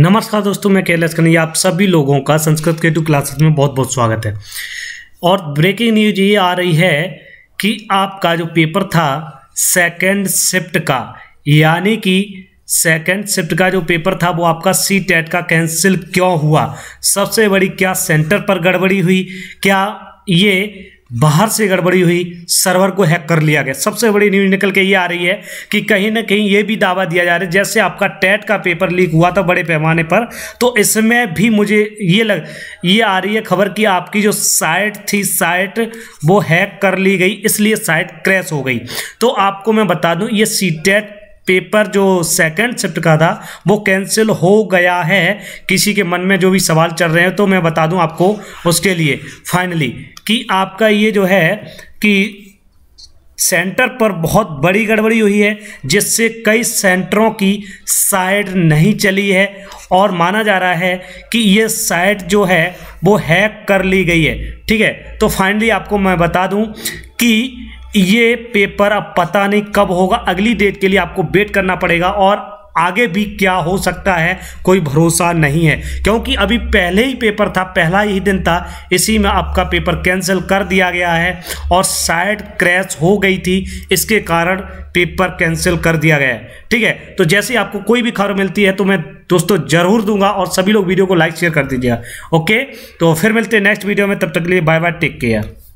नमस्कार दोस्तों मैं कैलाश कन्हैया आप सभी लोगों का संस्कृत के टू क्लासेस में बहुत बहुत स्वागत है और ब्रेकिंग न्यूज ये आ रही है कि आपका जो पेपर था सेकंड शिफ्ट का यानी कि सेकंड शिफ्ट का जो पेपर था वो आपका सी टेट का कैंसिल क्यों हुआ सबसे बड़ी क्या सेंटर पर गड़बड़ी हुई क्या ये बाहर से गड़बड़ी हुई सर्वर को हैक कर लिया गया सबसे बड़ी न्यूज निकल के ये आ रही है कि कहीं ना कहीं ये भी दावा दिया जा रहा है जैसे आपका टेट का पेपर लीक हुआ था बड़े पैमाने पर तो इसमें भी मुझे ये लग ये आ रही है खबर कि आपकी जो साइट थी साइट वो हैक कर ली गई इसलिए साइट क्रैश हो गई तो आपको मैं बता दूँ ये सी टेट पेपर जो सेकंड शिफ्ट का था वो कैंसिल हो गया है किसी के मन में जो भी सवाल चल रहे हैं तो मैं बता दूं आपको उसके लिए फाइनली कि आपका ये जो है कि सेंटर पर बहुत बड़ी गड़बड़ी हुई है जिससे कई सेंटरों की साइड नहीं चली है और माना जा रहा है कि ये साइट जो है वो हैक कर ली गई है ठीक है तो फाइनली आपको मैं बता दूं कि ये पेपर अब पता नहीं कब होगा अगली डेट के लिए आपको वेट करना पड़ेगा और आगे भी क्या हो सकता है कोई भरोसा नहीं है क्योंकि अभी पहले ही पेपर था पहला ही दिन था इसी में आपका पेपर कैंसिल कर दिया गया है और साइड क्रैश हो गई थी इसके कारण पेपर कैंसिल कर दिया गया है ठीक है तो जैसे आपको कोई भी खबर मिलती है तो मैं दोस्तों जरूर दूंगा और सभी लोग वीडियो को लाइक शेयर कर दीजिएगा ओके तो फिर मिलते हैं नेक्स्ट वीडियो में तब तक के लिए बाय बाय टेक केयर